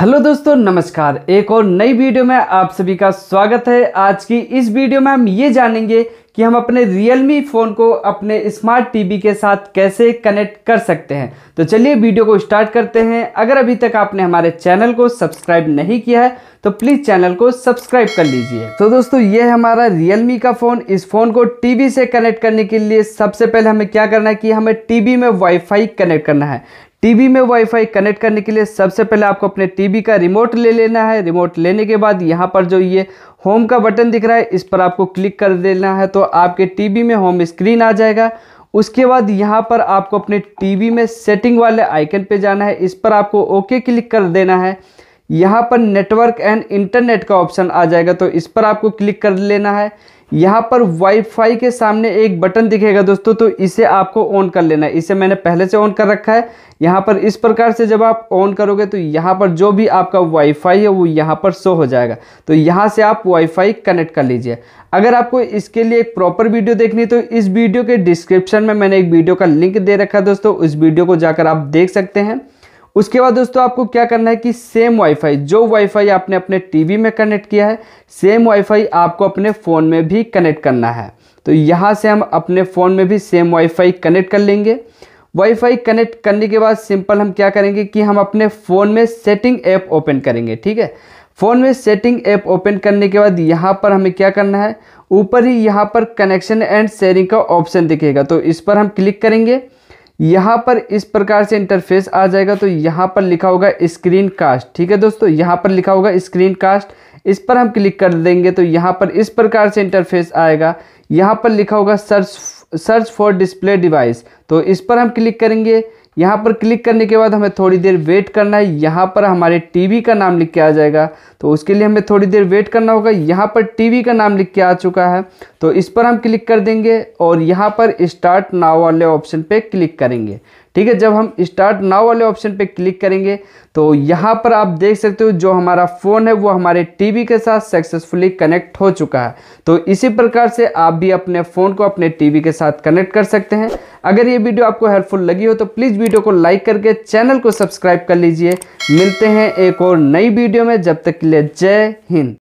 hello दोस्तों नमस्कार एक और नई वीडियो में आप सभी का स्वागत है आज की इस वीडियो में हम ये जानेंगे कि हम अपने मी फ़ोन को अपने स्मार्ट टीवी के साथ कैसे कनेक्ट कर सकते हैं तो चलिए वीडियो को स्टार्ट करते हैं अगर अभी तक आपने हमारे चैनल को सब्सक्राइब नहीं किया है तो प्लीज़ चैनल को सब्सक्राइब कर लीजिए तो दोस्तों ये हमारा मी का फ़ोन इस फ़ोन को टी से कनेक्ट करने के लिए सबसे पहले हमें क्या करना है कि हमें टी में वाई कनेक्ट करना है टीवी में वाईफाई कनेक्ट करने के लिए सबसे पहले आपको अपने टीवी का रिमोट ले लेना है रिमोट लेने के बाद यहाँ पर जो ये होम का बटन दिख रहा है इस पर आपको क्लिक कर देना है तो आपके टीवी में होम स्क्रीन आ जाएगा उसके बाद यहाँ पर आपको अपने टीवी में सेटिंग वाले आइकन पे जाना है इस पर आपको ओके क्लिक कर देना है यहाँ पर नेटवर्क एंड इंटरनेट का ऑप्शन आ जाएगा तो इस पर आपको क्लिक कर लेना है यहाँ पर वाईफाई के सामने एक बटन दिखेगा दोस्तों तो इसे आपको ऑन कर लेना है इसे मैंने पहले से ऑन कर रखा है यहाँ पर इस प्रकार से जब आप ऑन करोगे तो यहाँ पर जो भी आपका वाईफाई है वो यहाँ पर शो हो जाएगा तो यहाँ से आप वाईफाई कनेक्ट कर लीजिए अगर आपको इसके लिए एक प्रॉपर वीडियो देखनी तो इस वीडियो के डिस्क्रिप्शन में मैंने एक वीडियो का लिंक दे रखा है दोस्तों उस वीडियो को जाकर आप देख सकते हैं उसके बाद दोस्तों आपको क्या करना है कि सेम वाईफाई जो वाईफाई आपने अपने टीवी में कनेक्ट किया है सेम वाईफाई आपको अपने फ़ोन में भी कनेक्ट करना है तो यहाँ से हम अपने फ़ोन में भी सेम वाईफाई कनेक्ट कर लेंगे वाईफाई कनेक्ट करने के बाद सिंपल हम क्या करेंगे कि हम अपने फ़ोन में सेटिंग ऐप ओपन करेंगे ठीक है फ़ोन में सेटिंग ऐप ओपन करने के बाद यहाँ पर हमें क्या करना है ऊपर ही यहाँ पर कनेक्शन एंड शेयरिंग का ऑप्शन दिखेगा तो इस पर हम क्लिक करेंगे यहाँ पर इस प्रकार से इंटरफेस आ जाएगा तो यहाँ पर लिखा होगा स्क्रीन कास्ट ठीक है दोस्तों यहाँ पर लिखा होगा स्क्रीन कास्ट इस पर हम क्लिक कर देंगे तो यहाँ पर इस प्रकार से इंटरफेस आएगा यहाँ पर लिखा होगा search search for display device तो इस पर हम क्लिक करेंगे यहाँ पर क्लिक करने के बाद हमें थोड़ी देर वेट करना है यहाँ पर हमारे टीवी का नाम लिख के आ जाएगा तो उसके लिए हमें थोड़ी देर वेट करना होगा यहाँ पर टीवी का नाम लिख के आ चुका है तो इस पर हम क्लिक कर देंगे और यहाँ पर स्टार्ट नाव वाले ऑप्शन पर क्लिक करेंगे ठीक है जब हम स्टार्ट नाउ वाले ऑप्शन पे क्लिक करेंगे तो यहाँ पर आप देख सकते हो जो हमारा फ़ोन है वो हमारे टीवी के साथ सक्सेसफुली कनेक्ट हो चुका है तो इसी प्रकार से आप भी अपने फ़ोन को अपने टीवी के साथ कनेक्ट कर सकते हैं अगर ये वीडियो आपको हेल्पफुल लगी हो तो प्लीज़ वीडियो को लाइक करके चैनल को सब्सक्राइब कर लीजिए मिलते हैं एक और नई वीडियो में जब तक के लिए जय हिंद